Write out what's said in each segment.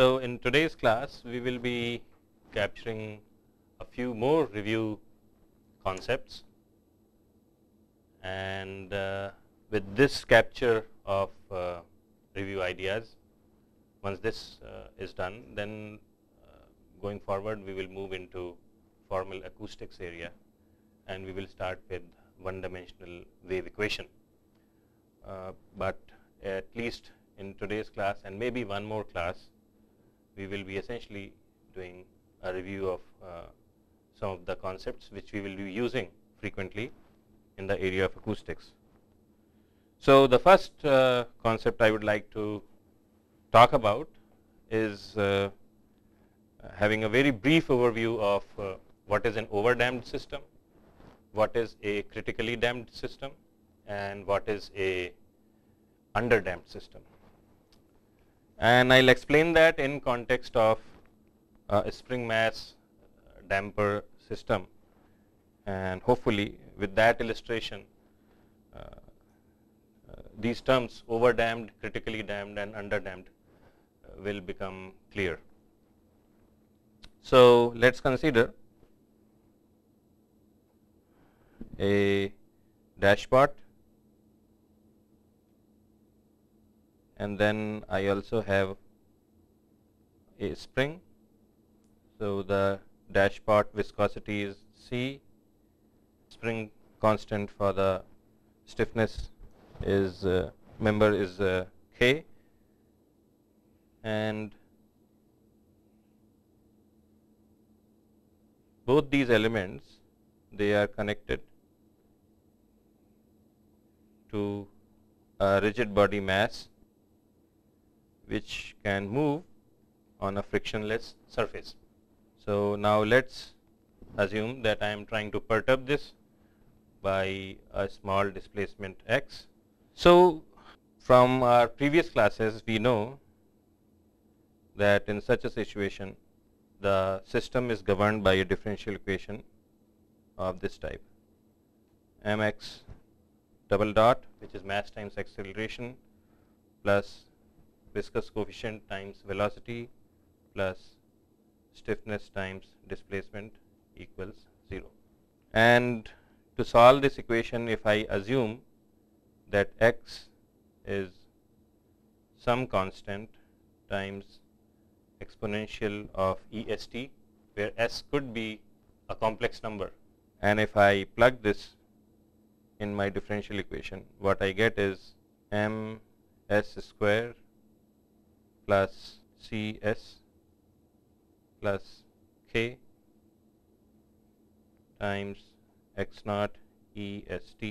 So, in today's class we will be capturing a few more review concepts and uh, with this capture of uh, review ideas once this uh, is done then uh, going forward we will move into formal acoustics area and we will start with one dimensional wave equation. Uh, but at least in today's class and maybe one more class we will be essentially doing a review of uh, some of the concepts which we will be using frequently in the area of acoustics. So, the first uh, concept I would like to talk about is uh, having a very brief overview of uh, what is an overdamped system, what is a critically damped system and what is a underdamped system and I'll explain that in context of uh, a spring mass damper system and hopefully with that illustration uh, uh these terms over damped, critically damped and under damped uh, will become clear. So, let us consider a dashpot and then I also have a spring so the dash part viscosity is C spring constant for the stiffness is uh, member is uh, K and both these elements they are connected to a rigid body mass which can move on a frictionless surface. So, now let us assume that I am trying to perturb this by a small displacement x. So, from our previous classes we know that in such a situation the system is governed by a differential equation of this type m x double dot which is mass times acceleration plus viscous coefficient times velocity plus stiffness times displacement equals 0. And to solve this equation, if I assume that x is some constant times exponential of EST, where s could be a complex number. And if I plug this in my differential equation, what I get is m s square plus C s plus k times x naught E s t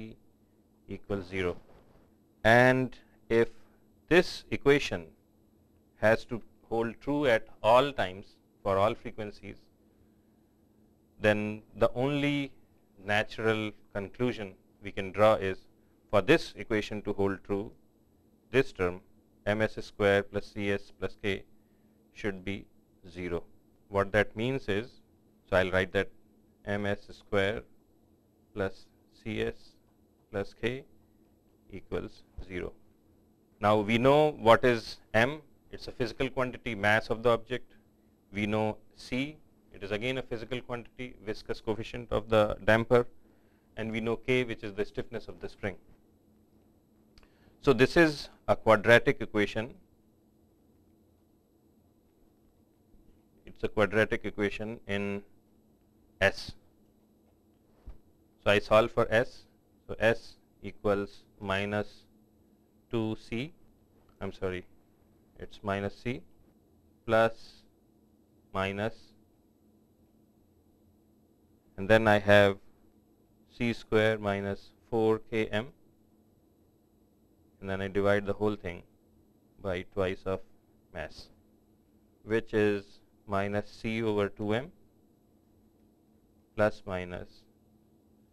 equals 0. And if this equation has to hold true at all times for all frequencies, then the only natural conclusion we can draw is for this equation to hold true, this term ms square plus cs plus k should be 0. What that means is, so I will write that ms square plus cs plus k equals 0. Now, we know what is m, it is a physical quantity mass of the object. We know c, it is again a physical quantity viscous coefficient of the damper and we know k which is the stiffness of the spring. So, this is a quadratic equation. It's a quadratic equation in S. So, I solve for S. So, S equals minus 2 C, I am sorry, it is minus C plus minus and then I have C square minus 4 K M and then I divide the whole thing by twice of mass which is minus C over 2m plus minus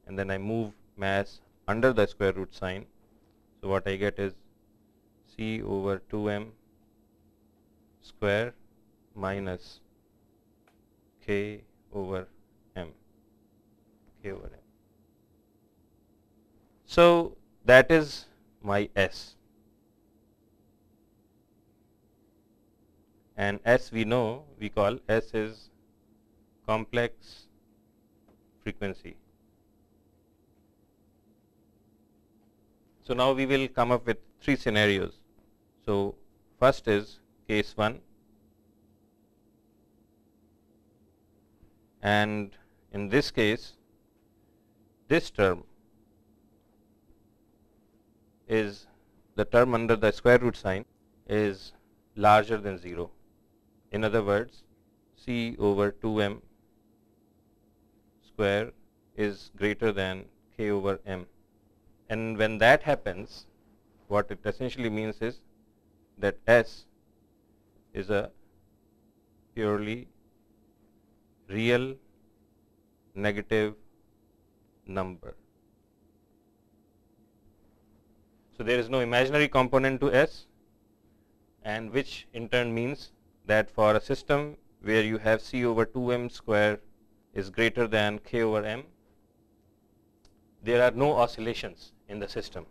and then I move mass under the square root sign. So, what I get is C over 2m square minus k over m k over m. So, that is my S. And S we know we call S is complex frequency. So, now we will come up with three scenarios. So, first is case 1 and in this case this term is the term under the square root sign is larger than 0. In other words, c over 2m square is greater than k over m. And when that happens, what it essentially means is that S is a purely real negative number. So, there is no imaginary component to S and which in turn means that for a system where you have C over 2 m square is greater than K over m, there are no oscillations in the system.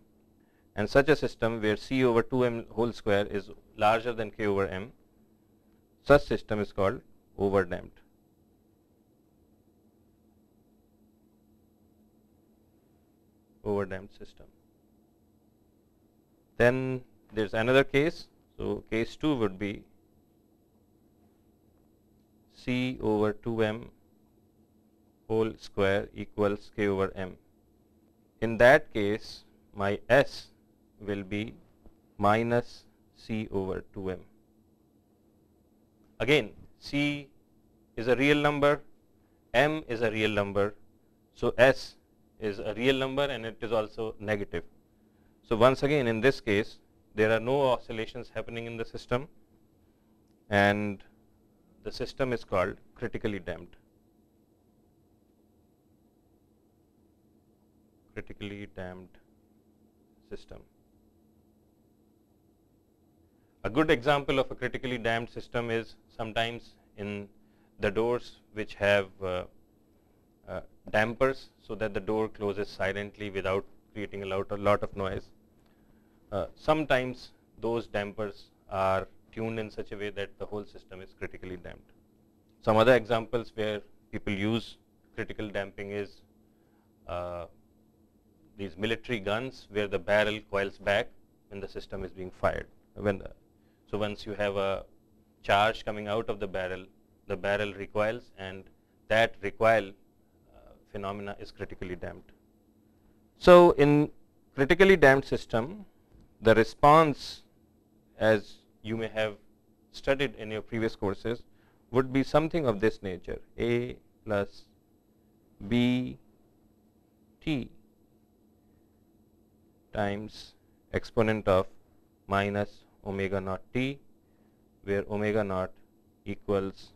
And such a system where C over 2 m whole square is larger than K over m, such system is called overdamped. overdamped system. Then there is another case. So, case 2 would be C over 2 m whole square equals k over m. In that case, my s will be minus c over 2 m. Again, c is a real number, m is a real number. So, s is a real number and it is also negative. So, once again in this case there are no oscillations happening in the system and the system is called critically damped. critically damped system. A good example of a critically damped system is sometimes in the doors which have uh, uh, dampers, so that the door closes silently without creating a lot, a lot of noise. Uh, sometimes those dampers are tuned in such a way that the whole system is critically damped. Some other examples where people use critical damping is uh, these military guns where the barrel coils back when the system is being fired. When the, so once you have a charge coming out of the barrel, the barrel recoils and that recoil uh, phenomena is critically damped. So, in critically damped system, the response as you may have studied in your previous courses would be something of this nature A plus B t times exponent of minus omega naught t where omega naught equals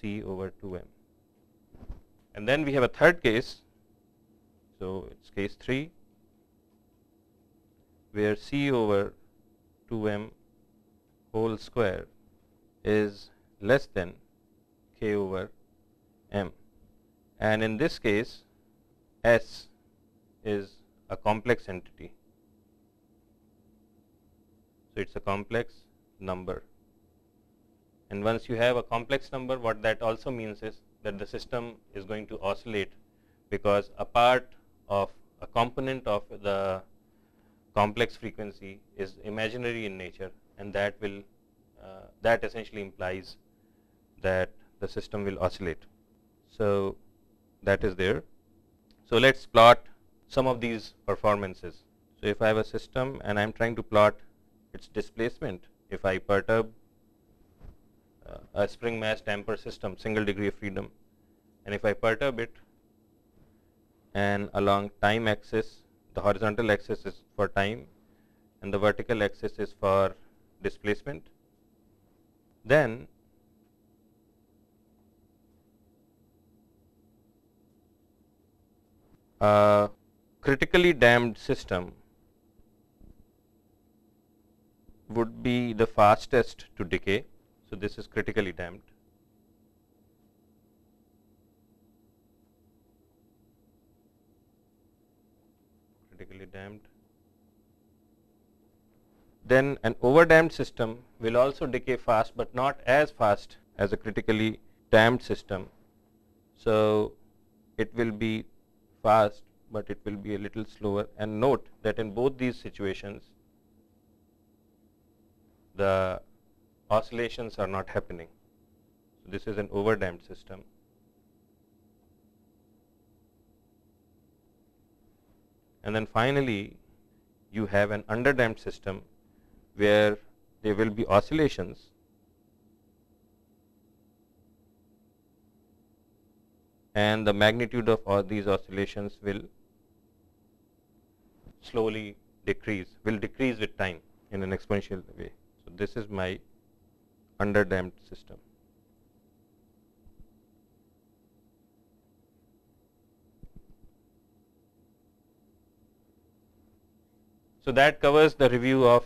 c over 2 m. And then we have a third case. So, it phase 3 where C over 2m whole square is less than k over m and in this case S is a complex entity. So, it is a complex number and once you have a complex number what that also means is that the system is going to oscillate because a part of a component of the complex frequency is imaginary in nature and that will uh, that essentially implies that the system will oscillate. So, that is there. So, let us plot some of these performances. So, if I have a system and I am trying to plot its displacement, if I perturb uh, a spring mass damper system single degree of freedom and if I perturb it and along time axis the horizontal axis is for time and the vertical axis is for displacement. Then a critically damped system would be the fastest to decay. So, this is critically damped damped. Then an overdamped system will also decay fast, but not as fast as a critically damped system. So, it will be fast, but it will be a little slower and note that in both these situations the oscillations are not happening. So, this is an overdamped system. And then finally, you have an underdamped system where there will be oscillations and the magnitude of these oscillations will slowly decrease, will decrease with time in an exponential way. So, this is my underdamped system. So, that covers the review of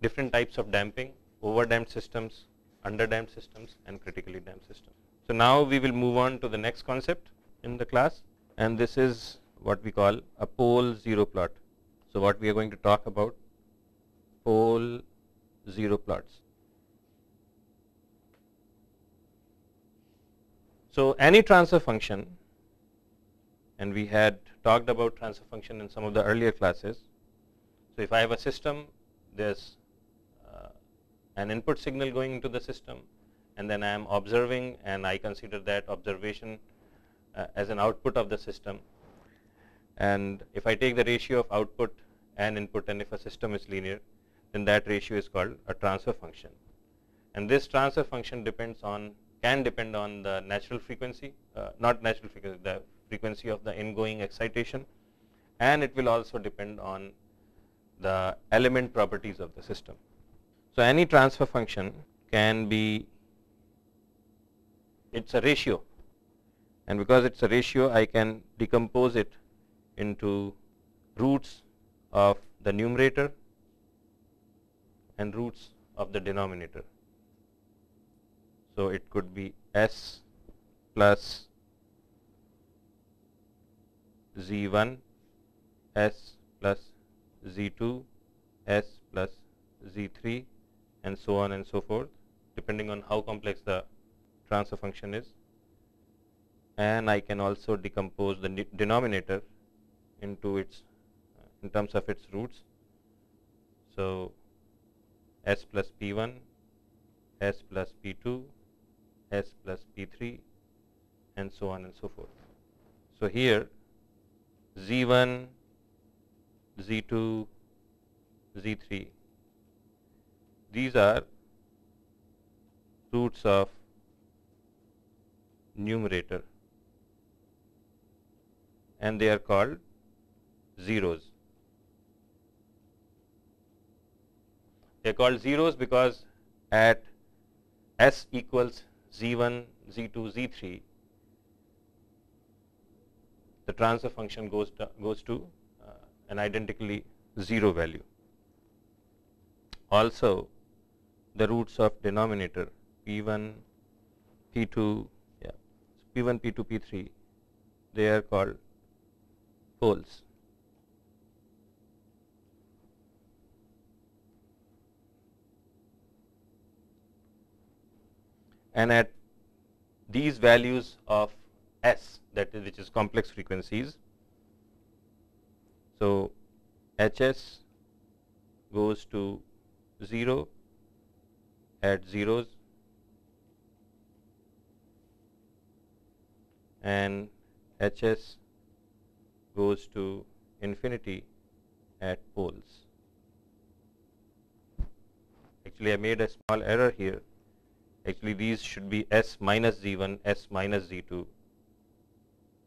different types of damping, over damped systems, under damped systems and critically damped systems. So, now we will move on to the next concept in the class and this is what we call a pole zero plot. So, what we are going to talk about pole zero plots. So, any transfer function and we had talked about transfer function in some of the earlier classes so, if I have a system, there is uh, an input signal going into the system and then I am observing and I consider that observation uh, as an output of the system. And if I take the ratio of output and input and if a system is linear, then that ratio is called a transfer function. And this transfer function depends on can depend on the natural frequency, uh, not natural frequency, the frequency of the ingoing excitation and it will also depend on the element properties of the system. So, any transfer function can be it is a ratio and because it is a ratio I can decompose it into roots of the numerator and roots of the denominator. So, it could be s plus z 1 s plus Z2 S plus Z3 and so on and so forth depending on how complex the transfer function is and I can also decompose the denominator into its in terms of its roots. So, S plus P 1, S plus P 2, S plus P 3 and so on and so forth. So, here Z 1 Z 2, Z 3. These are roots of numerator and they are called zeros. They are called zeros because at s equals z1, z2, z3 the transfer function goes to, goes to an identically 0 value. Also, the roots of denominator p 1, p 2, yeah, p 1, p 2, p 3, they are called poles. And at these values of s that is which is complex frequencies, so, HS goes to 0 at zeros and HS goes to infinity at poles. Actually, I made a small error here. Actually, these should be S minus Z1, S minus Z2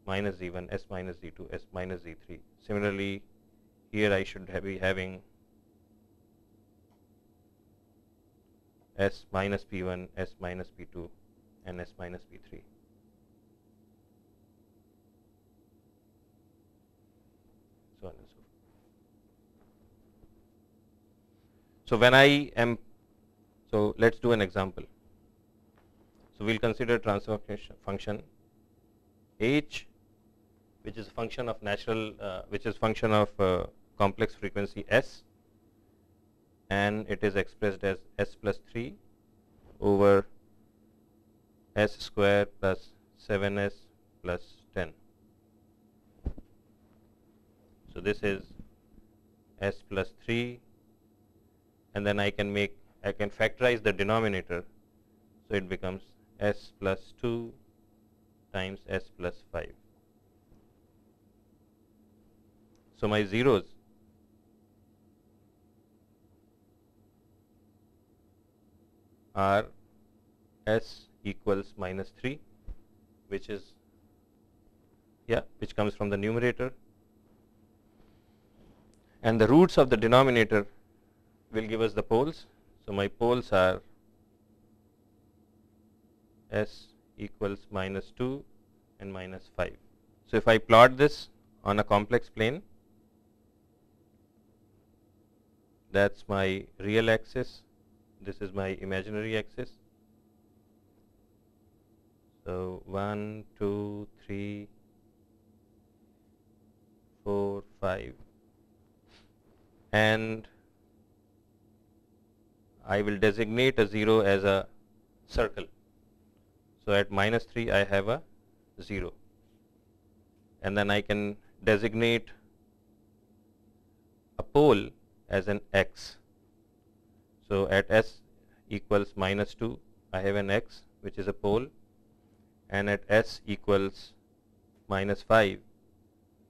minus z1, s minus z2, s minus z3. Similarly, here I should be having s minus p1, s minus p2 and s minus p3. So on and so forth. So when I am, so let us do an example. So we will consider transfer function h which is a function of natural, uh, which is function of uh, complex frequency s, and it is expressed as s plus 3 over s square plus 7s plus 10. So, this is s plus 3 and then I can make I can factorize the denominator. So, it becomes s plus 2 times s plus 5. So, my zeros are s equals minus 3 which is yeah which comes from the numerator and the roots of the denominator will give us the poles. So, my poles are s equals minus 2 and minus 5. So, if I plot this on a complex plane that is my real axis, this is my imaginary axis. So, 1, 2, 3, 4, 5 and I will designate a 0 as a circle. So, at minus 3 I have a 0 and then I can designate a pole as an x. So, at s equals minus 2, I have an x which is a pole and at s equals minus 5,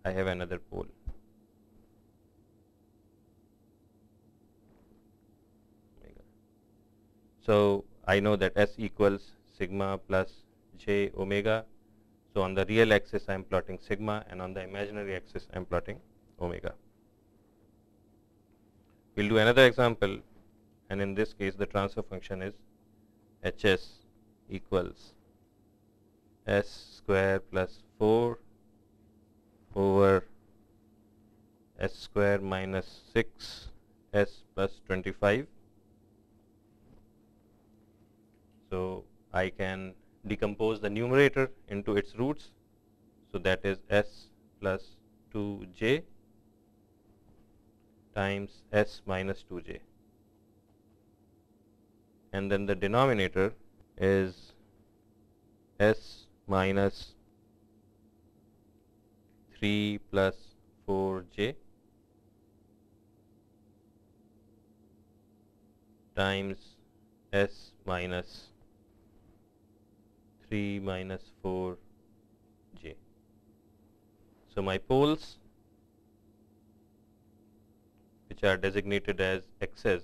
I have another pole. So, I know that s equals sigma plus j omega. So, on the real axis I am plotting sigma and on the imaginary axis I am plotting omega. We will do another example and in this case the transfer function is H s equals s square plus 4 over s square minus 6 s plus 25. So, I can decompose the numerator into its roots. So, that is s plus 2 j times s minus 2j and then the denominator is s minus 3 plus 4j times s minus 3 minus 4j. So, my poles which are designated as x's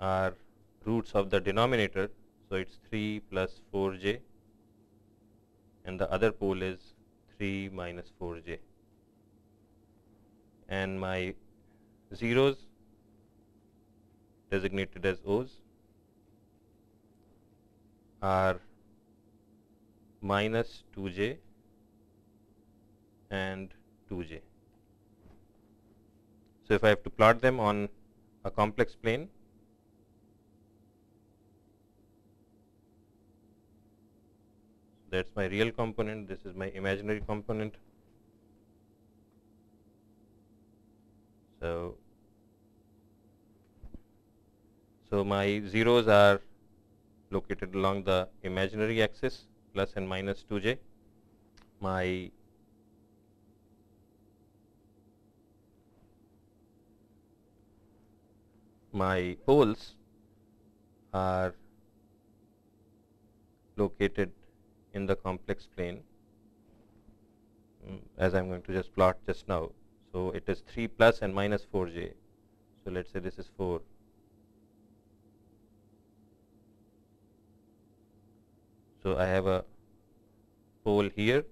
are roots of the denominator. So, it is 3 plus 4 j and the other pole is 3 minus 4 j and my zeros designated as O's are minus 2 j and 2 j. So, if I have to plot them on a complex plane, that is my real component, this is my imaginary component. So, so my zeros are located along the imaginary axis plus and minus 2j. My my poles are located in the complex plane mm, as I am going to just plot just now. So, it is 3 plus and minus 4 j. So, let us say this is 4 So, I have a pole here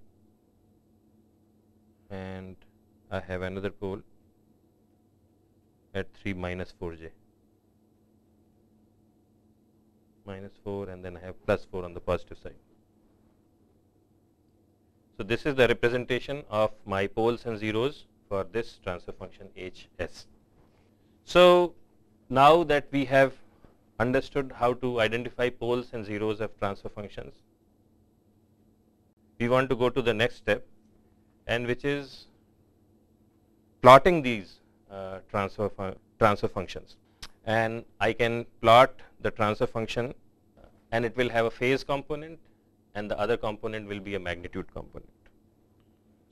and I have another pole at 3 minus 4 j minus 4 and then I have plus 4 on the positive side. So, this is the representation of my poles and zeros for this transfer function H s. So, now that we have understood how to identify poles and zeros of transfer functions, we want to go to the next step and which is plotting these uh, transfer, fu transfer functions. And I can plot the transfer function and it will have a phase component and the other component will be a magnitude component.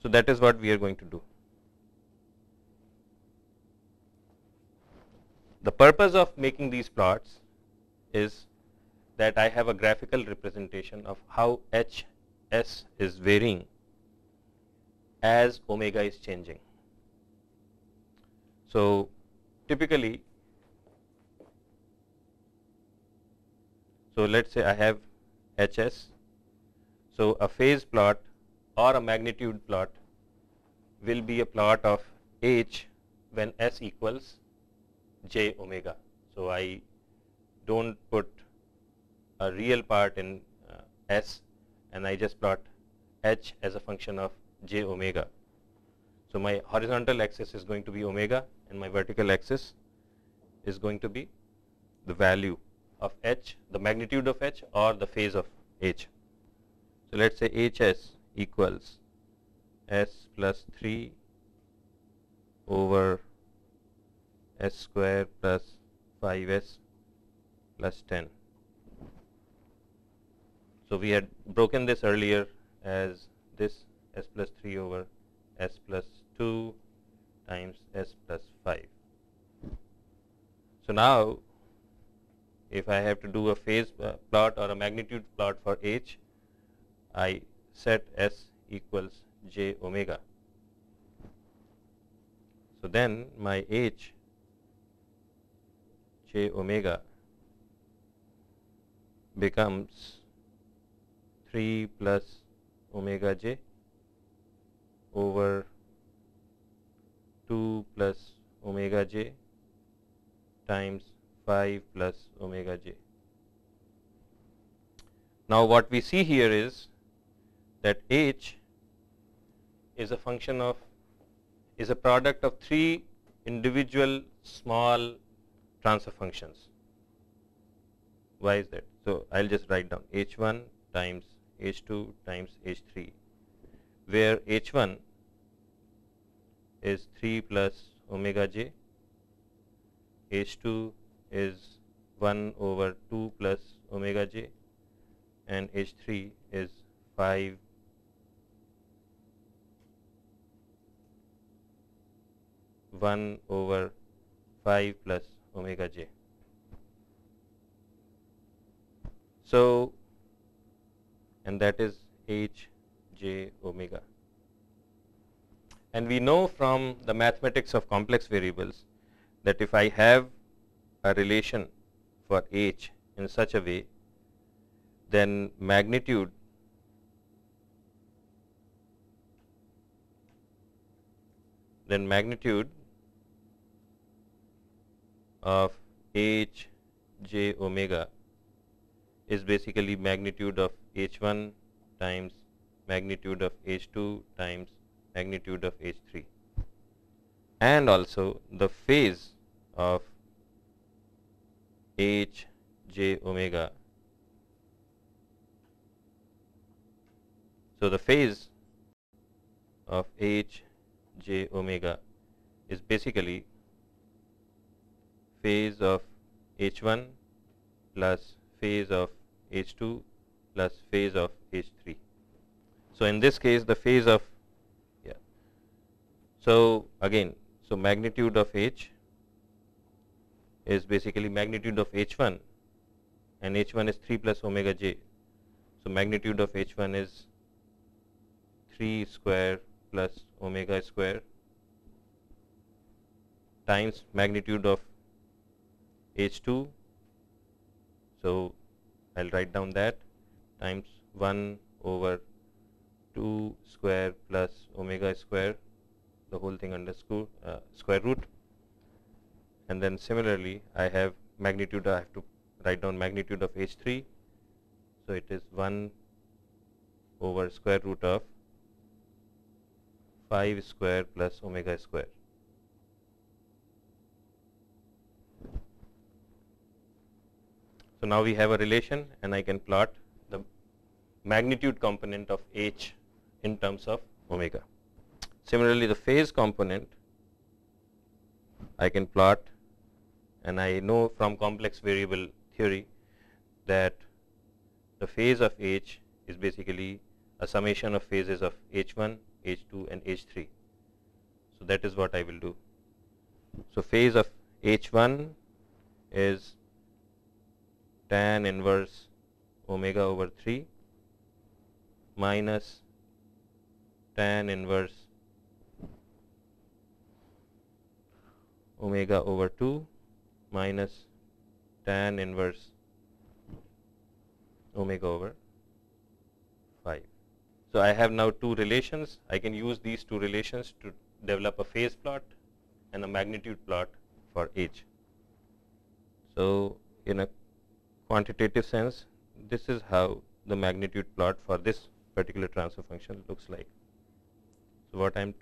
So, that is what we are going to do. The purpose of making these plots is that I have a graphical representation of how H s is varying as omega is changing. So, typically So, let us say I have H s. So, a phase plot or a magnitude plot will be a plot of H when s equals j omega. So, I do not put a real part in uh, s and I just plot h as a function of j omega. So, my horizontal axis is going to be omega and my vertical axis is going to be the value of H, the magnitude of H or the phase of H. So, let us say H S equals S plus 3 over S square plus 5 S plus 10. So, we had broken this earlier as this S plus 3 over S plus 2 times S plus 5. So, now if I have to do a phase uh, plot or a magnitude plot for H, I set S equals j omega. So, then my H j omega becomes 3 plus omega j over 2 plus omega j times phi plus omega j. Now, what we see here is that h is a function of is a product of three individual small transfer functions. Why is that? So, I will just write down h 1 times h 2 times h 3, where h 1 is 3 plus omega j, h 2 is 1 over 2 plus omega j and H 3 is 5 1 over 5 plus omega j. So, and that is H j omega. And we know from the mathematics of complex variables that if I have a relation for h in such a way, then magnitude then magnitude of h j omega is basically magnitude of h 1 times magnitude of h 2 times magnitude of h 3 and also the phase of h j omega. So the phase of h j omega is basically phase of h1 plus phase of h2 plus phase of h3. So, in this case the phase of yeah. So, again so magnitude of h is basically magnitude of h 1 and h 1 is 3 plus omega j. So, magnitude of h 1 is 3 square plus omega square times magnitude of h 2. So, I will write down that times 1 over 2 square plus omega square the whole thing under uh, square root and then similarly I have magnitude I have to write down magnitude of H3. So, it is 1 over square root of 5 square plus omega square. So, now we have a relation and I can plot the magnitude component of H in terms of omega. Similarly, the phase component I can plot and I know from complex variable theory that the phase of H is basically a summation of phases of H1, H2 and H3. So, that is what I will do. So, phase of H1 is tan inverse omega over 3 minus tan inverse omega over 2 minus tan inverse omega over 5. So, I have now two relations. I can use these two relations to develop a phase plot and a magnitude plot for H. So, in a quantitative sense, this is how the magnitude plot for this particular transfer function looks like. So, what I am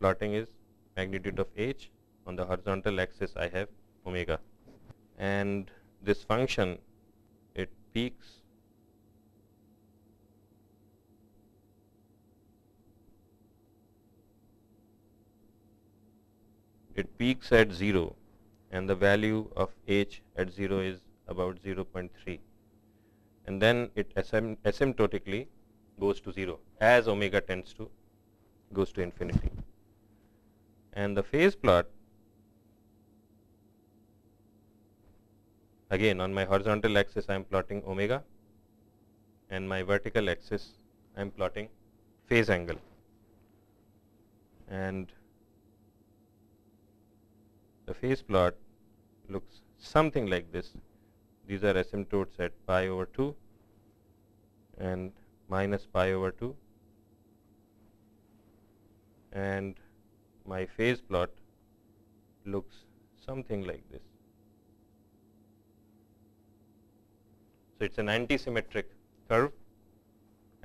plotting is magnitude of H on the horizontal axis I have omega and this function it peaks it peaks at 0 and the value of h at 0 is about 0.3 and then it asymptotically goes to 0 as omega tends to goes to infinity and the phase plot Again on my horizontal axis I am plotting omega and my vertical axis I am plotting phase angle. And the phase plot looks something like this. These are asymptotes at pi over 2 and minus pi over 2 and my phase plot looks something like this. So, it is an antisymmetric curve,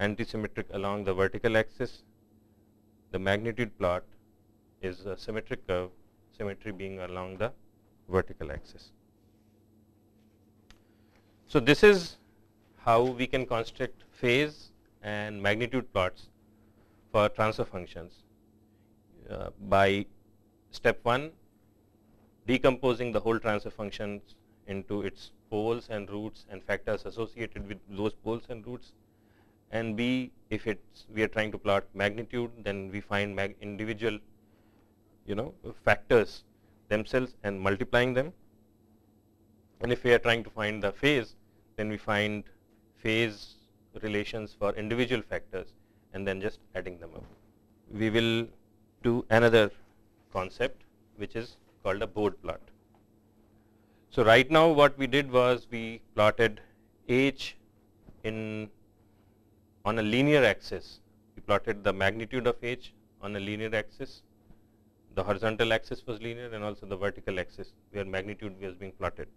antisymmetric along the vertical axis. The magnitude plot is a symmetric curve, symmetry being along the vertical axis. So, this is how we can construct phase and magnitude plots for transfer functions uh, by step 1 decomposing the whole transfer functions into its poles and roots and factors associated with those poles and roots and b if it's we are trying to plot magnitude then we find individual you know factors themselves and multiplying them and if we are trying to find the phase then we find phase relations for individual factors and then just adding them up. We will do another concept which is called a board plot. So, right now what we did was we plotted h in on a linear axis. We plotted the magnitude of h on a linear axis. The horizontal axis was linear and also the vertical axis where magnitude was being plotted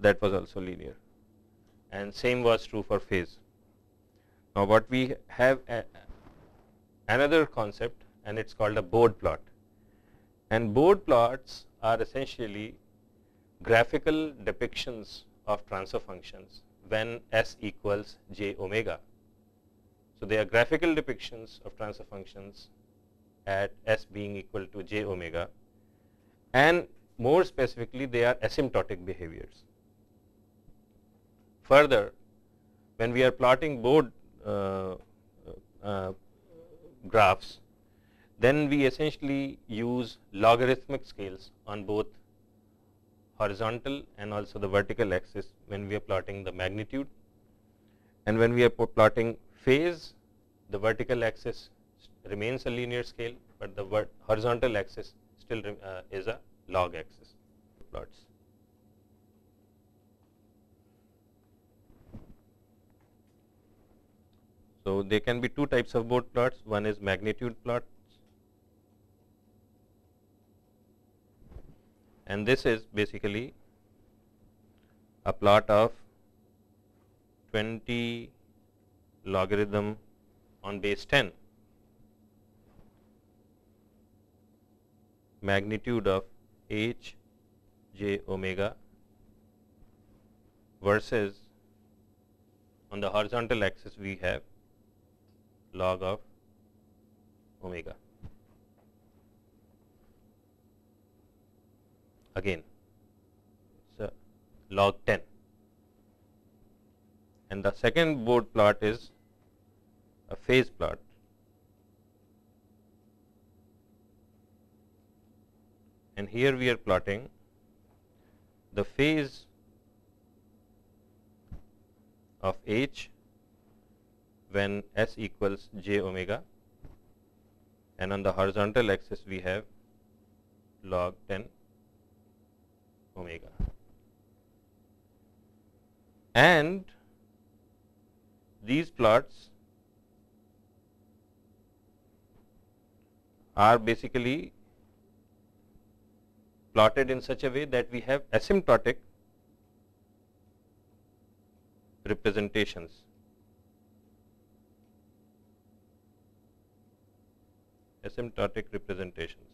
that was also linear and same was true for phase. Now, what we have another concept and it is called a board plot and board plots are essentially graphical depictions of transfer functions when s equals j omega. So, they are graphical depictions of transfer functions at s being equal to j omega and more specifically they are asymptotic behaviors. Further, when we are plotting board uh, uh, graphs, then we essentially use logarithmic scales on both horizontal and also the vertical axis when we are plotting the magnitude. And when we are plotting phase, the vertical axis remains a linear scale, but the horizontal axis still uh, is a log axis plots. So, there can be two types of board plots, one is magnitude plot and this is basically a plot of 20 logarithm on base 10 magnitude of h j omega versus on the horizontal axis we have log of omega. again so log 10 and the second board plot is a phase plot and here we are plotting the phase of h when s equals j omega and on the horizontal axis we have log 10 omega. And these plots are basically plotted in such a way that we have asymptotic representations. asymptotic representations.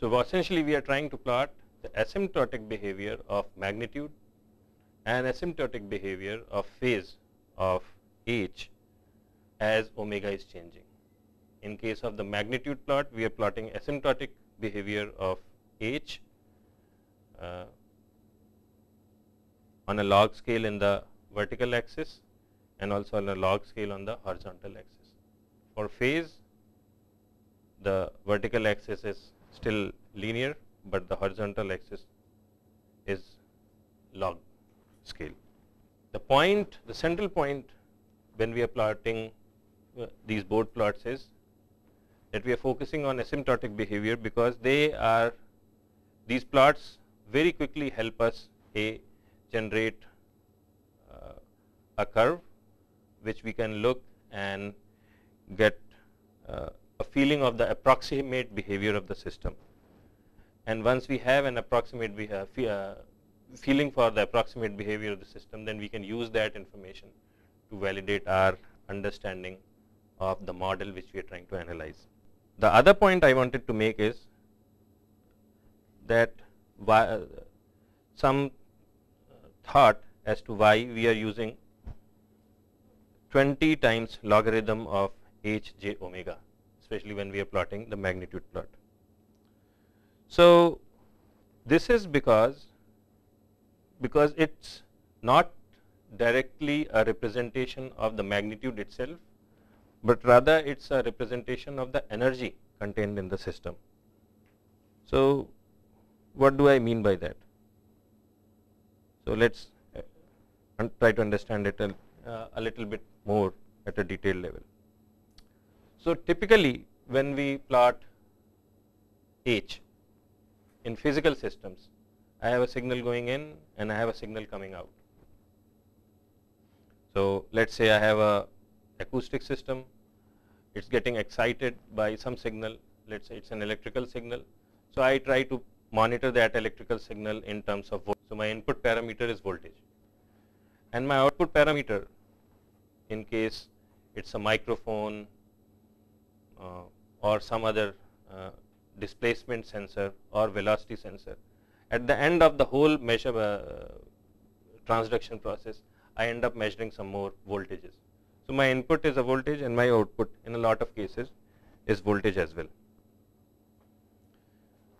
So, essentially we are trying to plot the asymptotic behavior of magnitude and asymptotic behavior of phase of h as omega is changing. In case of the magnitude plot, we are plotting asymptotic behavior of h uh, on a log scale in the vertical axis and also on a log scale on the horizontal axis. For phase, the vertical axis is still linear, but the horizontal axis is log scale. The point, the central point when we are plotting uh, these board plots is that we are focusing on asymptotic behavior because they are these plots very quickly help us a generate uh, a curve which we can look and get uh, a feeling of the approximate behavior of the system. And once we have an approximate uh, uh, feeling for the approximate behavior of the system, then we can use that information to validate our understanding of the model which we are trying to analyze. The other point I wanted to make is that uh, some thought as to why we are using 20 times logarithm of h j omega especially when we are plotting the magnitude plot. So, this is because, because it is not directly a representation of the magnitude itself, but rather it is a representation of the energy contained in the system. So, what do I mean by that? So, let us uh, try to understand it a, uh, a little bit more at a detailed level. So, typically when we plot H in physical systems, I have a signal going in and I have a signal coming out. So, let us say I have a acoustic system, it is getting excited by some signal, let us say it is an electrical signal. So, I try to monitor that electrical signal in terms of voltage. So, my input parameter is voltage and my output parameter in case it is a microphone uh, or some other uh, displacement sensor or velocity sensor. At the end of the whole measure uh, transduction process, I end up measuring some more voltages. So, my input is a voltage and my output in a lot of cases is voltage as well.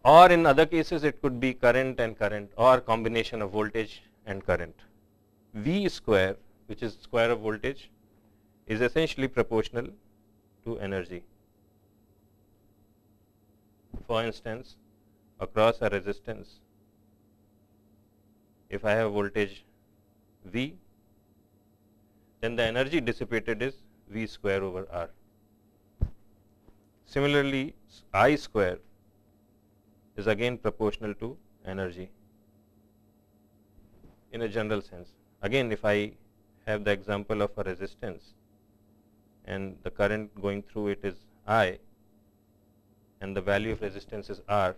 Or in other cases it could be current and current or combination of voltage and current. V square which is square of voltage is essentially proportional to energy for instance across a resistance if I have voltage V then the energy dissipated is V square over R. Similarly, I square is again proportional to energy in a general sense. Again, if I have the example of a resistance and the current going through it is I, and the value of resistance is R,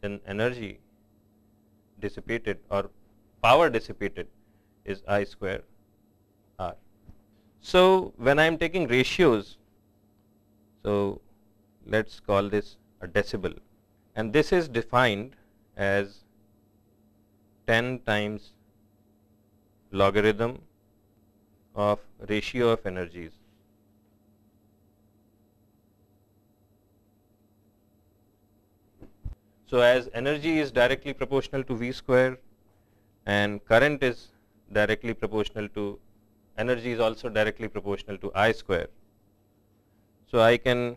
then energy dissipated or power dissipated is I square R. So, when I am taking ratios, so let us call this a decibel and this is defined as 10 times logarithm of ratio of energies So as energy is directly proportional to V square and current is directly proportional to energy is also directly proportional to I square. So I can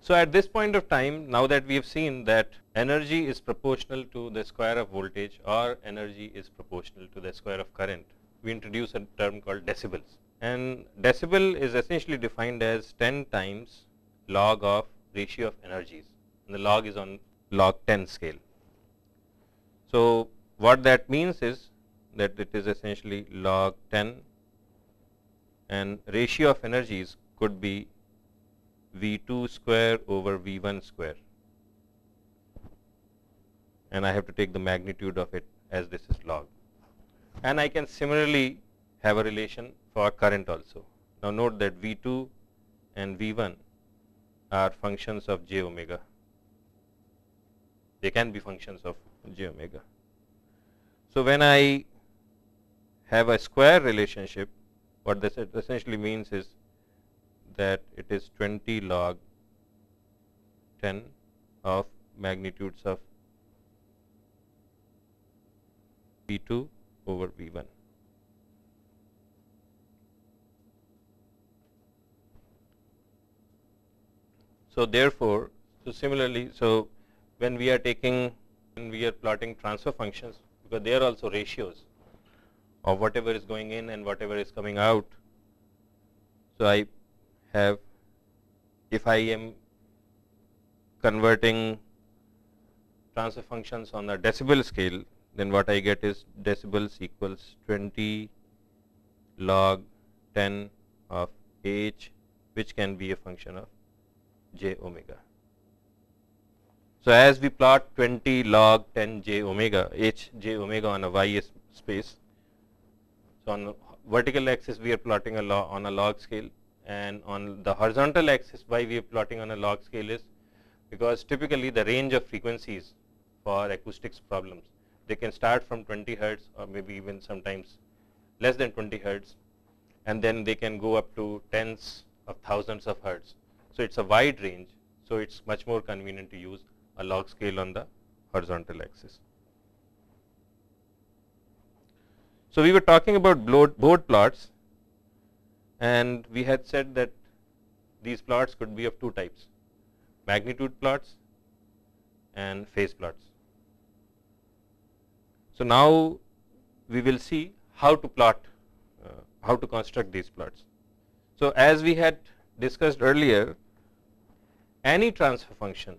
so at this point of time now that we have seen that energy is proportional to the square of voltage or energy is proportional to the square of current we introduce a term called decibels and decibel is essentially defined as 10 times log of ratio of energies and the log is on log 10 scale. So, what that means is that it is essentially log 10 and ratio of energies could be V 2 square over V 1 square and I have to take the magnitude of it as this is log. And I can similarly have a relation for current also. Now, note that V 2 and V 1 are functions of j omega they can be functions of j omega. So, when I have a square relationship what this essentially means is that it is 20 log 10 of magnitudes of v 2 over v 1. So, therefore, so similarly, so when we are taking when we are plotting transfer functions because they are also ratios of whatever is going in and whatever is coming out. So, I have if I am converting transfer functions on a decibel scale, then what I get is decibels equals 20 log 10 of h, which can be a function of j omega. So, as we plot 20 log 10 j omega h j omega on a y space. So, on vertical axis we are plotting a log on a log scale and on the horizontal axis why we are plotting on a log scale is because typically the range of frequencies for acoustics problems they can start from 20 hertz or maybe even sometimes less than 20 hertz and then they can go up to tens of thousands of hertz. So, it is a wide range. So, it is much more convenient to use a log scale on the horizontal axis. So, we were talking about board plots and we had said that these plots could be of two types, magnitude plots and phase plots. So, now we will see how to plot, uh, how to construct these plots. So, as we had discussed earlier, any transfer function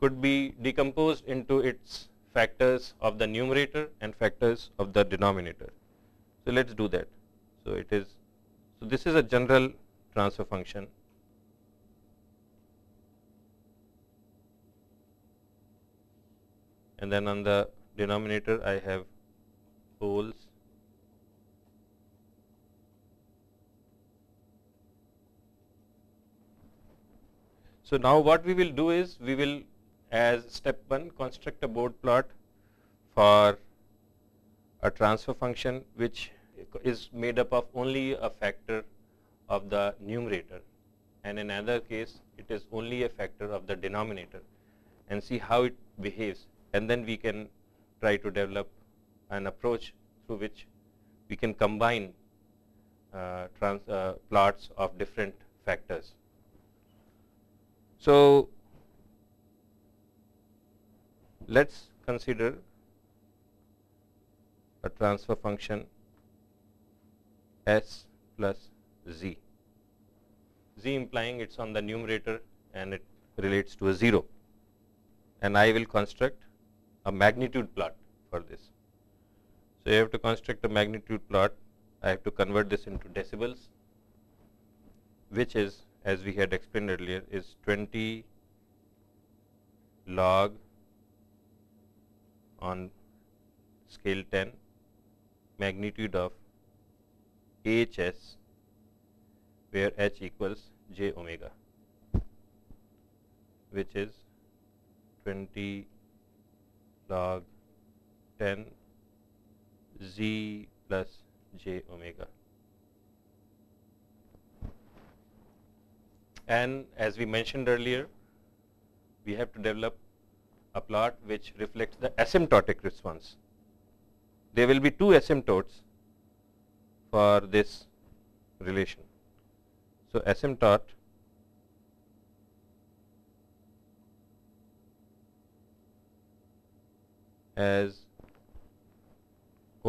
could be decomposed into its factors of the numerator and factors of the denominator. So, let us do that. So, it is so this is a general transfer function. And then on the denominator I have poles So, now what we will do is we will as step 1 construct a board plot for a transfer function which is made up of only a factor of the numerator and in another case it is only a factor of the denominator and see how it behaves and then we can try to develop an approach through which we can combine uh, trans, uh, plots of different factors. So, let us consider a transfer function s plus z, z implying it is on the numerator and it relates to a 0 and I will construct a magnitude plot for this. So, I have to construct a magnitude plot, I have to convert this into decibels which is as we had explained earlier is 20 log on scale 10 magnitude of AHS where H equals j omega which is 20 log 10 z plus j omega. And as we mentioned earlier, we have to develop a plot which reflects the asymptotic response. There will be two asymptotes for this relation. So, asymptote as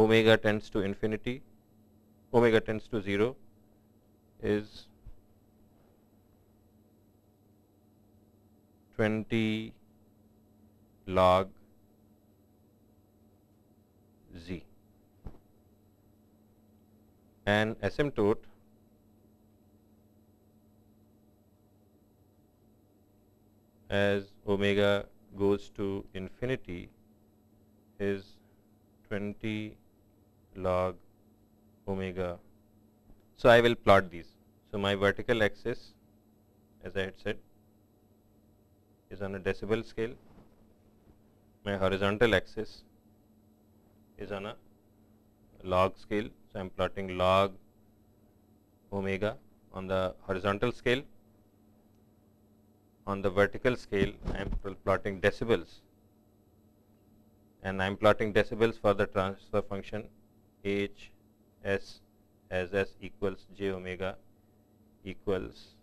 omega tends to infinity, omega tends to 0 is 20 log z. and asymptote as omega goes to infinity is 20 log omega. So, I will plot these. So, my vertical axis as I had said is on a decibel scale my horizontal axis is on a log scale. So, I am plotting log omega on the horizontal scale. On the vertical scale, I am plotting decibels and I am plotting decibels for the transfer function H S as S equals j omega equals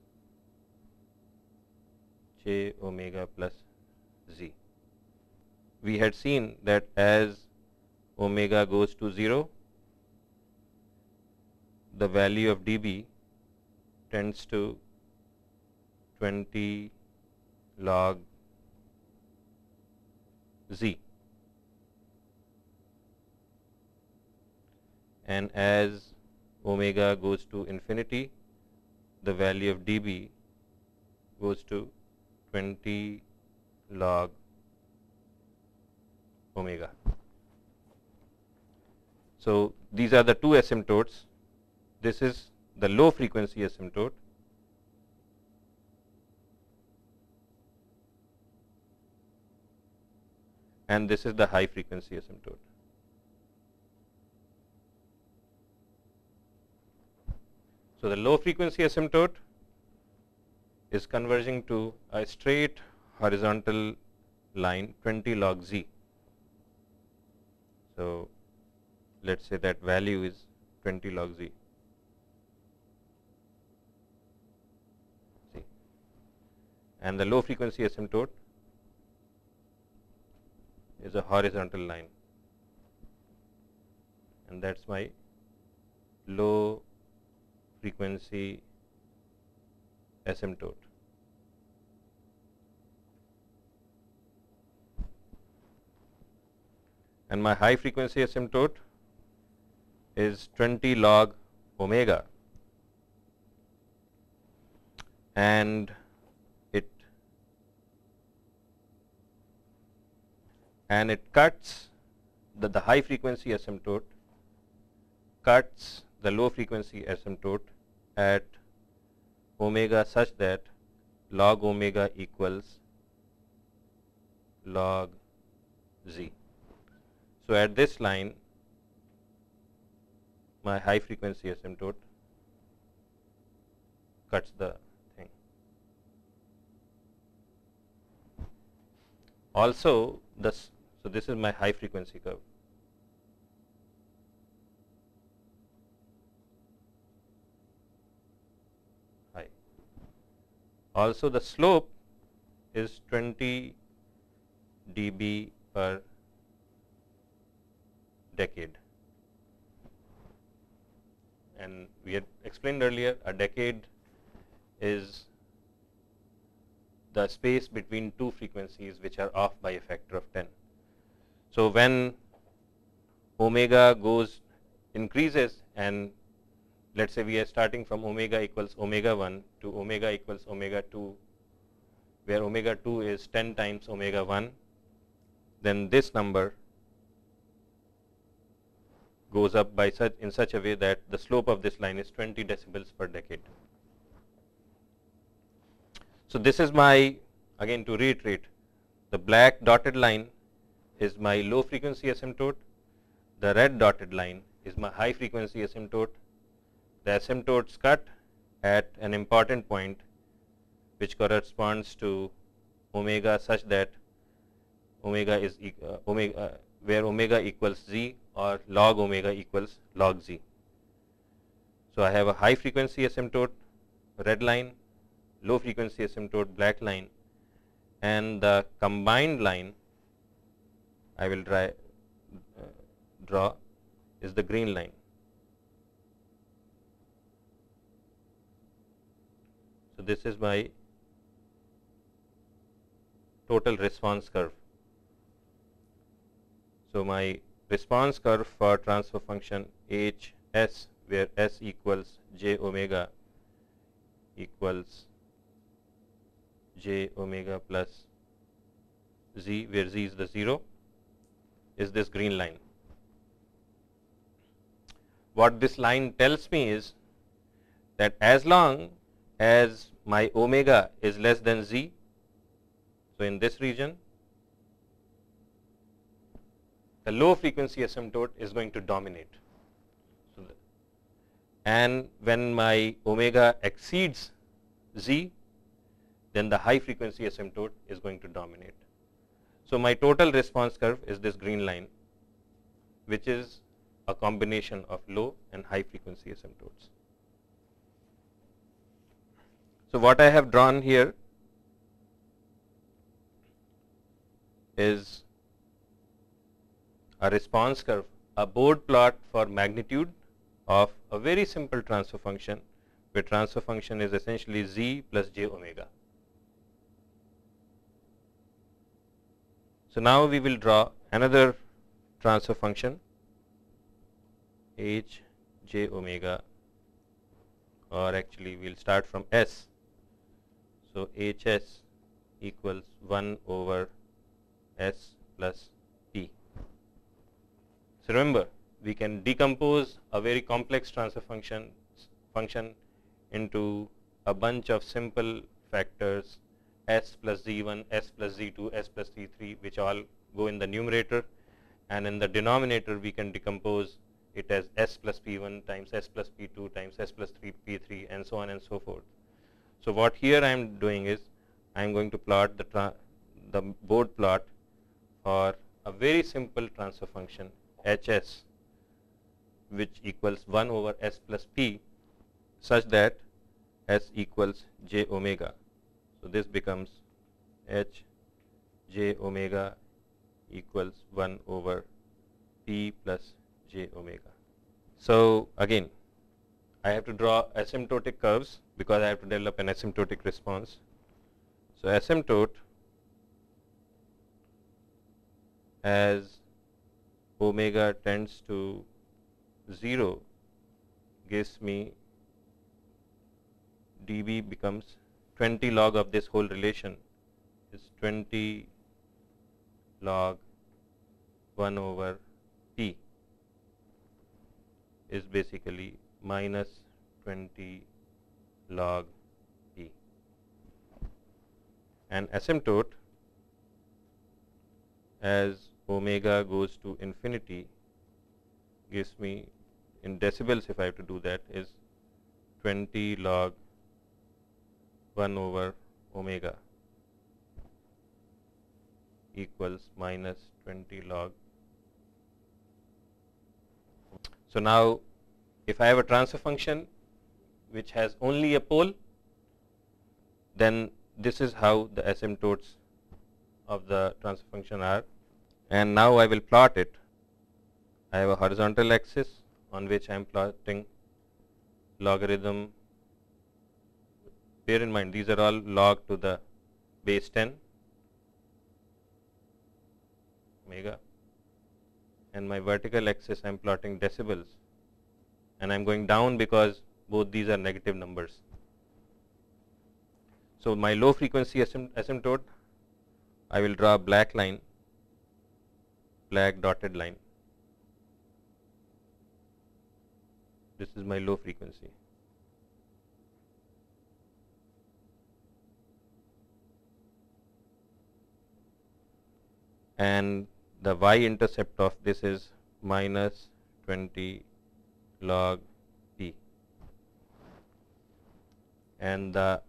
j omega plus z we had seen that as omega goes to 0, the value of dB tends to 20 log z. And as omega goes to infinity, the value of dB goes to 20 log omega. So, these are the two asymptotes. This is the low frequency asymptote and this is the high frequency asymptote. So, the low frequency asymptote is converging to a straight horizontal line 20 log z so, let us say that value is 20 log z. See. And the low frequency asymptote is a horizontal line and that is my low frequency asymptote. and my high frequency asymptote is 20 log omega and it and it cuts the, the high frequency asymptote cuts the low frequency asymptote at omega such that log omega equals log z. So, at this line my high frequency asymptote cuts the thing. Also this, so this is my high frequency curve. High. Also the slope is 20 dB per decade. And we had explained earlier a decade is the space between two frequencies which are off by a factor of 10. So, when omega goes increases and let us say we are starting from omega equals omega 1 to omega equals omega 2, where omega 2 is 10 times omega 1, then this number goes up by such in such a way that the slope of this line is 20 decibels per decade. So, this is my again to reiterate the black dotted line is my low frequency asymptote, the red dotted line is my high frequency asymptote, the asymptotes cut at an important point which corresponds to omega such that omega is uh, omega uh, where omega equals z or log omega equals log z. So, I have a high frequency asymptote red line, low frequency asymptote black line and the combined line I will dry, uh, draw is the green line. So, this is my total response curve. So, my response curve for transfer function h s where s equals j omega equals j omega plus z where z is the 0 is this green line. What this line tells me is that as long as my omega is less than z, so in this region the low frequency asymptote is going to dominate. So and when my omega exceeds z, then the high frequency asymptote is going to dominate. So my total response curve is this green line, which is a combination of low and high frequency asymptotes. So what I have drawn here is a response curve, a board plot for magnitude of a very simple transfer function, where transfer function is essentially z plus j omega. So, now we will draw another transfer function h j omega or actually we will start from s. So, h s equals 1 over s plus so remember, we can decompose a very complex transfer function function into a bunch of simple factors s plus z1, s plus z2, s plus z3 which all go in the numerator and in the denominator we can decompose it as s plus p1 times s plus p2 times s plus 3 p3 and so on and so forth. So, what here I am doing is I am going to plot the, the board plot for a very simple transfer function H s which equals 1 over s plus p such that s equals j omega. So, this becomes h j omega equals 1 over p plus j omega. So, again I have to draw asymptotic curves because I have to develop an asymptotic response. So, asymptote as omega tends to 0 gives me dB becomes 20 log of this whole relation is 20 log 1 over t is basically minus 20 log t and asymptote as omega goes to infinity gives me in decibels if I have to do that is 20 log 1 over omega equals minus 20 log. So, now if I have a transfer function which has only a pole, then this is how the asymptotes of the transfer function are and now I will plot it. I have a horizontal axis on which I am plotting logarithm. Bear in mind these are all log to the base 10 omega and my vertical axis I am plotting decibels and I am going down because both these are negative numbers. So, my low frequency asymptote I will draw a black line black dotted line. This is my low frequency. And the y-intercept of this is minus 20 log t. And the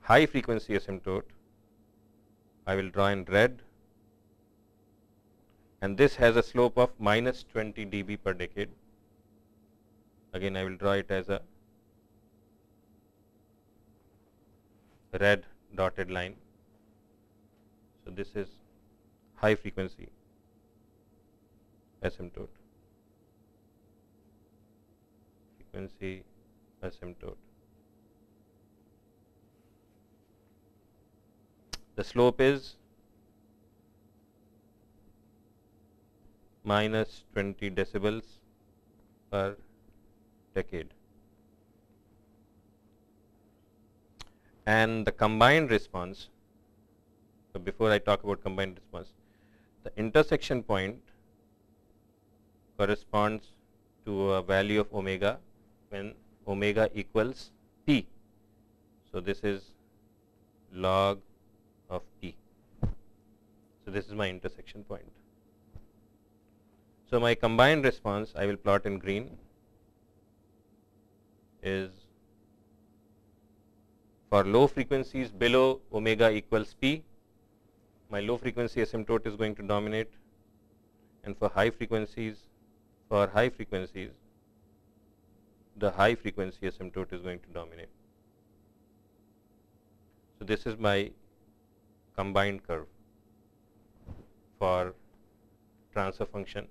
high frequency asymptote I will draw in red and this has a slope of minus 20 dB per decade. Again, I will draw it as a red dotted line. So, this is high frequency asymptote, frequency asymptote. The slope is minus 20 decibels per decade. And the combined response, so before I talk about combined response, the intersection point corresponds to a value of omega when omega equals t. So, this is log of t. So, this is my intersection point. So, my combined response I will plot in green is for low frequencies below omega equals p, my low frequency asymptote is going to dominate and for high frequencies, for high frequencies, the high frequency asymptote is going to dominate. So, this is my combined curve for transfer function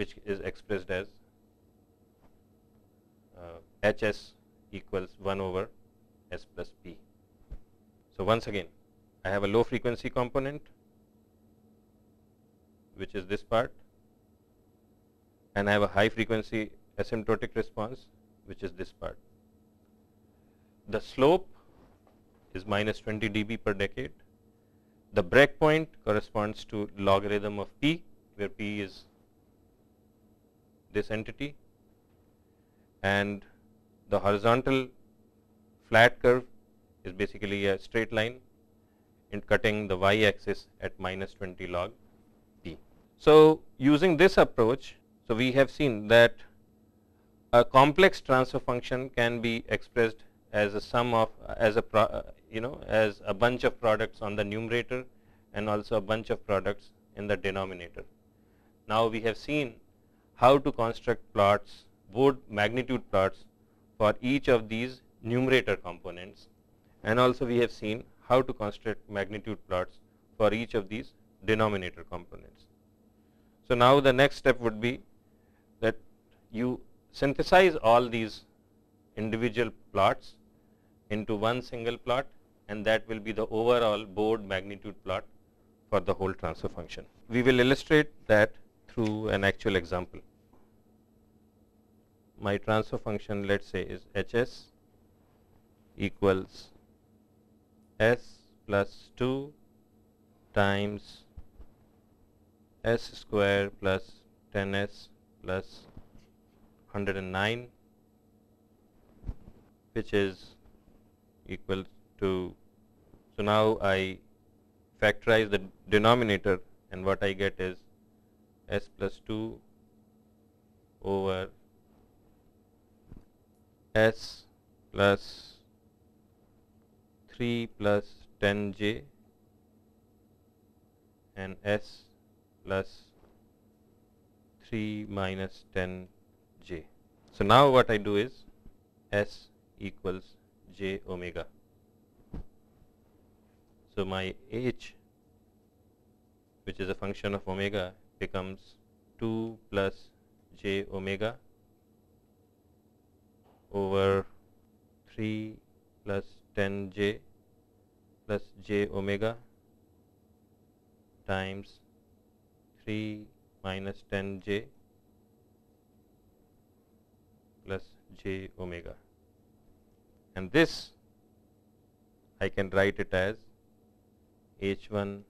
which is expressed as uh, Hs equals 1 over S plus P. So, once again I have a low frequency component which is this part and I have a high frequency asymptotic response which is this part. The slope is minus 20 dB per decade. The breakpoint corresponds to logarithm of p where p is this entity and the horizontal flat curve is basically a straight line in cutting the y axis at minus 20 log p. So, using this approach, so we have seen that a complex transfer function can be expressed as a sum of as a pro, you know as a bunch of products on the numerator and also a bunch of products in the denominator. Now, we have seen how to construct plots, board magnitude plots for each of these numerator components and also we have seen how to construct magnitude plots for each of these denominator components. So, now the next step would be that you synthesize all these individual plots into one single plot and that will be the overall board magnitude plot for the whole transfer function. We will illustrate that through an actual example my transfer function let us say is Hs equals S plus 2 times S square plus 10S plus 109 which is equal to so now I factorize the denominator and what I get is s plus 2 over s plus 3 plus 10j and s plus 3 minus 10j. So, now what I do is s equals j omega. So, my h which is a function of omega becomes 2 plus j omega over 3 plus 10 j plus j omega times 3 minus 10 j plus j omega and this I can write it as h 1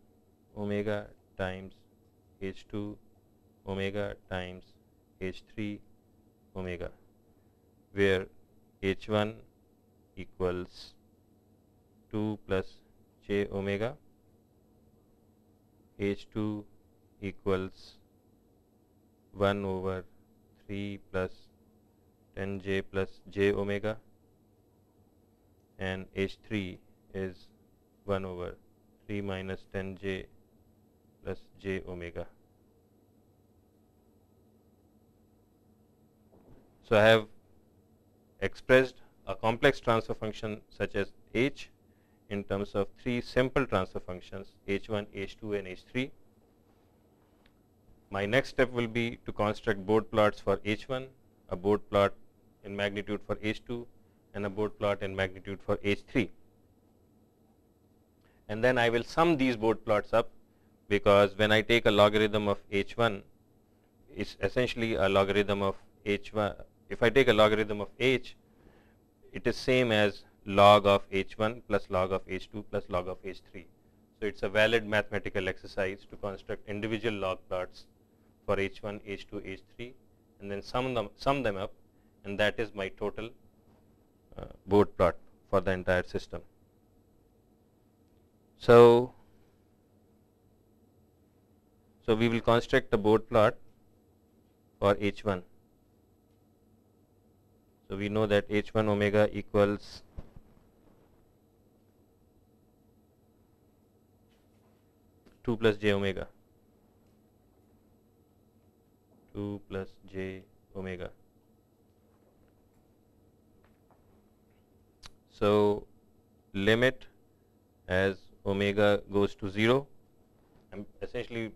omega times h 2 omega times h 3 omega where h1 equals 2 plus j omega h2 equals 1 over 3 plus 10 j plus j omega and h3 is 1 over 3 minus 10 j plus j omega. So, I have expressed a complex transfer function such as h in terms of three simple transfer functions h1, h2 and h3. My next step will be to construct board plots for h1, a board plot in magnitude for h2 and a board plot in magnitude for h3. And then I will sum these board plots up because when I take a logarithm of h1 is essentially a logarithm of h1 if I take a logarithm of h, it is same as log of h1 plus log of h2 plus log of h3. So, it is a valid mathematical exercise to construct individual log plots for h1, h2, h3 and then sum them, sum them up and that is my total uh, board plot for the entire system. So, so we will construct a board plot for h1. So we know that H1 omega equals two plus j omega. Two plus j omega. So limit as omega goes to 0. I am essentially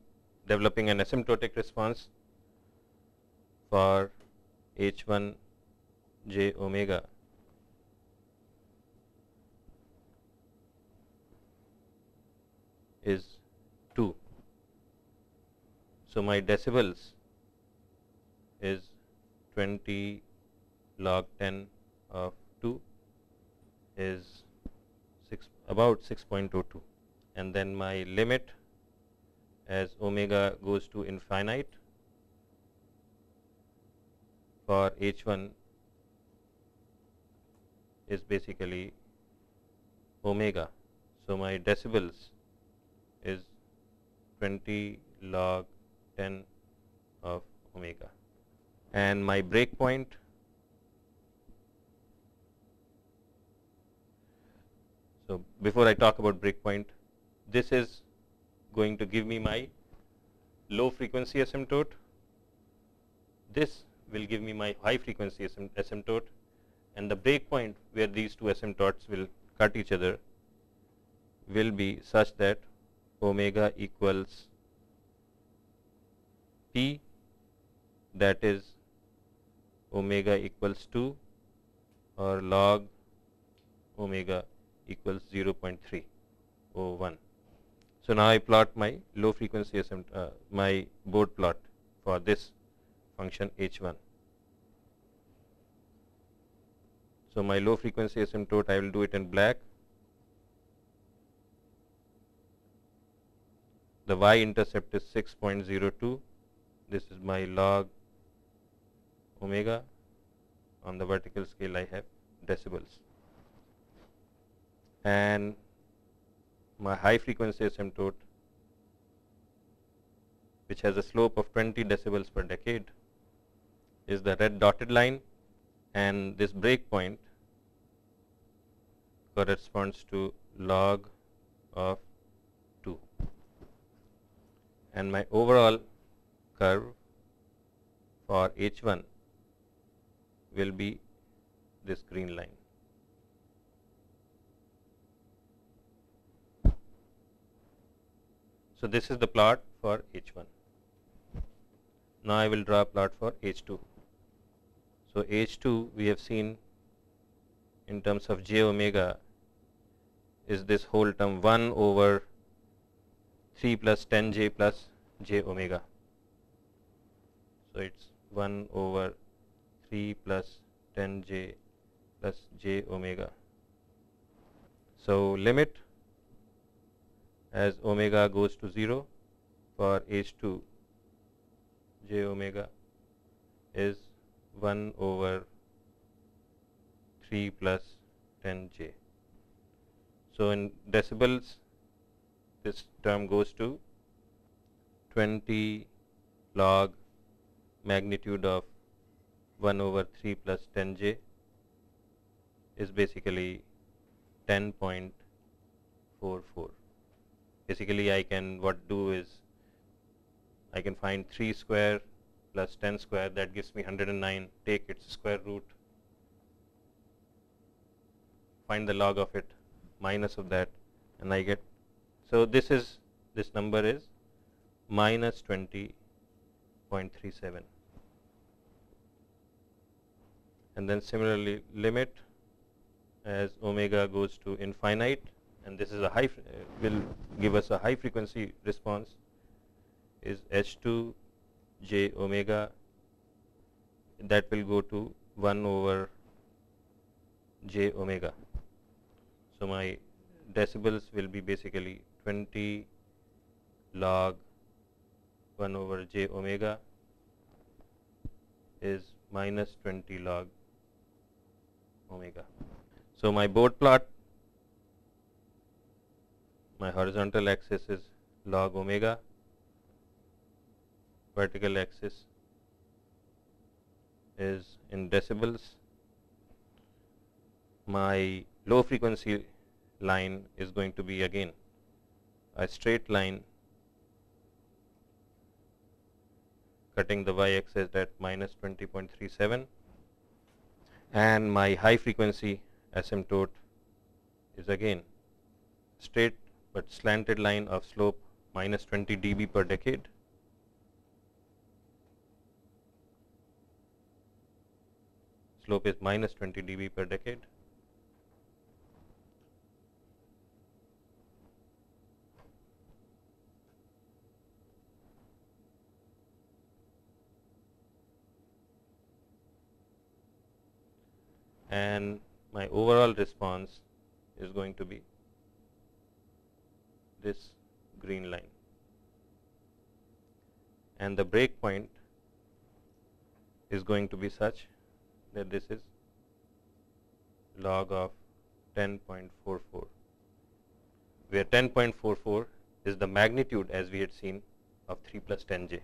developing an asymptotic response for h1 j omega is 2. So, my decibels is 20 log 10 of 2 is 6 about 6.02 and then my limit as omega goes to infinite for h 1 is basically omega. So, my decibels is 20 log 10 of omega and my breakpoint So, before I talk about breakpoint, this is going to give me my low frequency asymptote, this will give me my high frequency asymptote and the breakpoint where these two asymptotes will cut each other will be such that omega equals p that is omega equals 2 or log omega equals 0.301. So, now I plot my low frequency uh, my board plot for this function h 1. So, my low frequency asymptote I will do it in black. The y intercept is 6.02. This is my log omega. On the vertical scale I have decibels. And my high frequency asymptote which has a slope of 20 decibels per decade is the red dotted line and this breakpoint corresponds to log of 2 and my overall curve for H 1 will be this green line. So, this is the plot for H 1. Now, I will draw a plot for H 2. So, H 2 we have seen in terms of j omega is this whole term 1 over 3 plus 10 j plus j omega. So, it is 1 over 3 plus 10 j plus j omega. So, limit as omega goes to 0 for h 2 j omega is 1 over 3 plus 10 j. So, in decibels this term goes to 20 log magnitude of 1 over 3 plus 10 j is basically 10.44. Basically I can what do is I can find 3 square plus 10 square that gives me 109 take its square root find the log of it minus of that and I get so this is this number is minus 20.37 and then similarly limit as omega goes to infinite and this is a high uh, will give us a high frequency response is h2 j omega that will go to 1 over j omega. So, my decibels will be basically 20 log 1 over j omega is minus 20 log omega. So, my board plot my horizontal axis is log omega vertical axis is in decibels my low frequency line is going to be again a straight line cutting the y axis at minus 20.37 and my high frequency asymptote is again straight but slanted line of slope minus 20 dB per decade slope is minus 20 dB per decade. And my overall response is going to be this green line. And the breakpoint is going to be such that this is log of 10.44 where 10.44 is the magnitude as we had seen of 3 plus 10 j.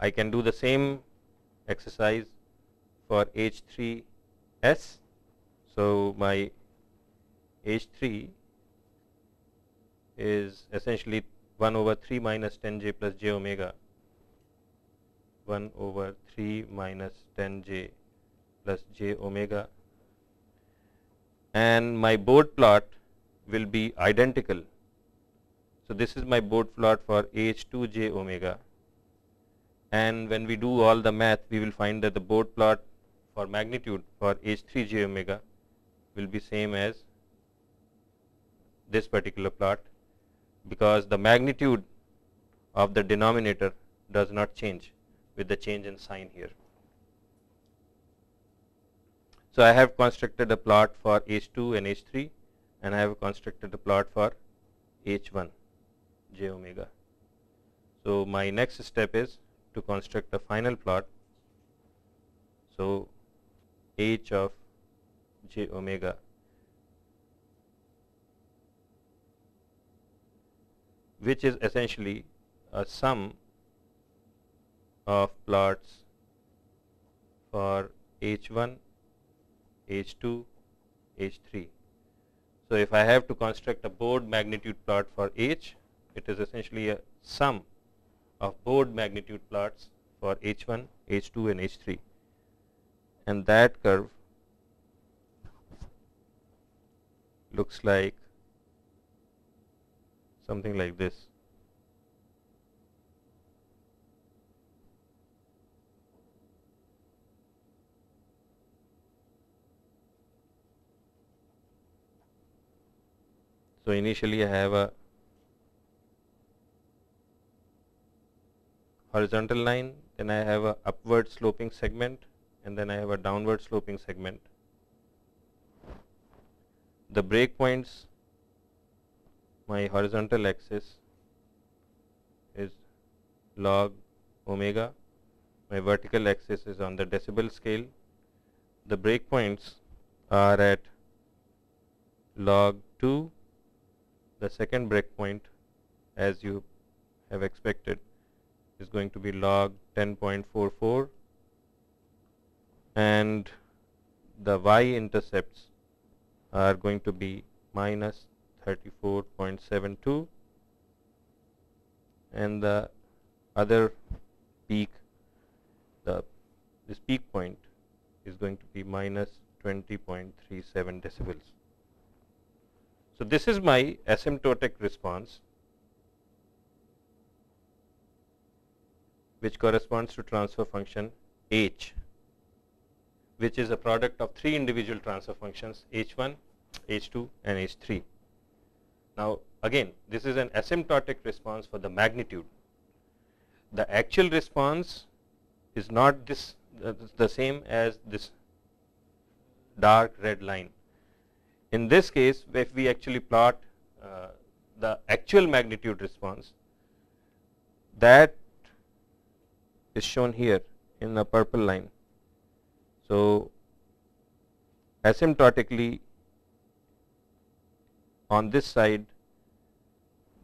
I can do the same exercise for H 3 S. So, my H 3 is essentially 1 over 3 minus 10 j plus j omega 1 over 3 minus 10 j plus j omega and my board plot will be identical. So, this is my board plot for H 2 j omega and when we do all the math we will find that the board plot for magnitude for H 3 j omega will be same as this particular plot because the magnitude of the denominator does not change with the change in sign here. So, I have constructed a plot for H 2 and H 3 and I have constructed a plot for H 1 j omega. So, my next step is to construct a final plot. So, H of j omega which is essentially a sum of plots for H1, H2, H3. So, if I have to construct a board magnitude plot for H, it is essentially a sum of board magnitude plots for H1, H2 and H3 and that curve looks like something like this. So, initially I have a horizontal line, then I have a upward sloping segment and then I have a downward sloping segment. The breakpoints, my horizontal axis is log omega, my vertical axis is on the decibel scale. The breakpoints are at log 2 the second breakpoint as you have expected is going to be log 10.44 and the y intercepts are going to be minus 34.72 and the other peak the this peak point is going to be minus 20.37 decibels. So, this is my asymptotic response which corresponds to transfer function h which is a product of three individual transfer functions h1, h2 and h3. Now, again this is an asymptotic response for the magnitude. The actual response is not this uh, the same as this dark red line. In this case, if we actually plot uh, the actual magnitude response that is shown here in the purple line. So, asymptotically on this side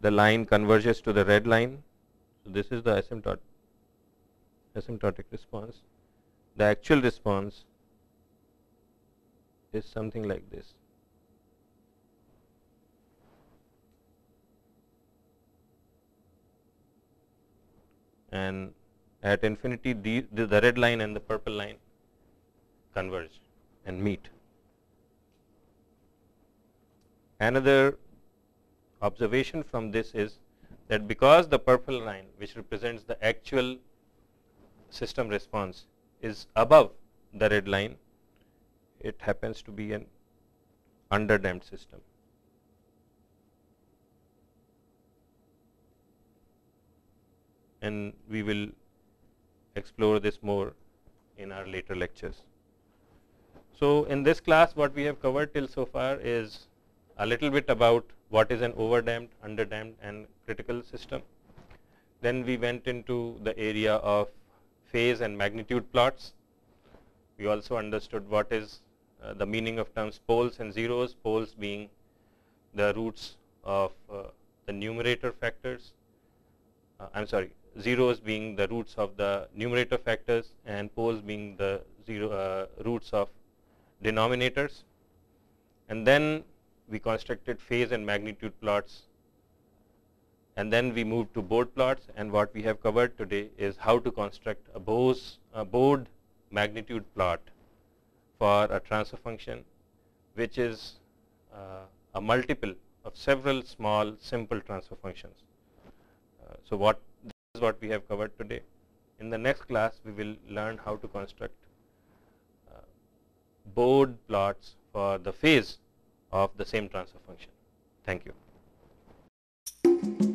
the line converges to the red line. So, this is the asymptot asymptotic response. The actual response is something like this. and at infinity the, the red line and the purple line converge and meet. Another observation from this is that because the purple line which represents the actual system response is above the red line, it happens to be an underdamped system. and we will explore this more in our later lectures. So, in this class what we have covered till so far is a little bit about what is an overdamped, underdamped and critical system. Then we went into the area of phase and magnitude plots. We also understood what is uh, the meaning of terms poles and zeros, poles being the roots of uh, the numerator factors, uh, I am sorry, zeros being the roots of the numerator factors and poles being the zero uh, roots of denominators. And then we constructed phase and magnitude plots and then we moved to board plots and what we have covered today is how to construct a, Bose, a board magnitude plot for a transfer function which is uh, a multiple of several small simple transfer functions. Uh, so, what is what we have covered today. In the next class, we will learn how to construct uh, board plots for the phase of the same transfer function. Thank you.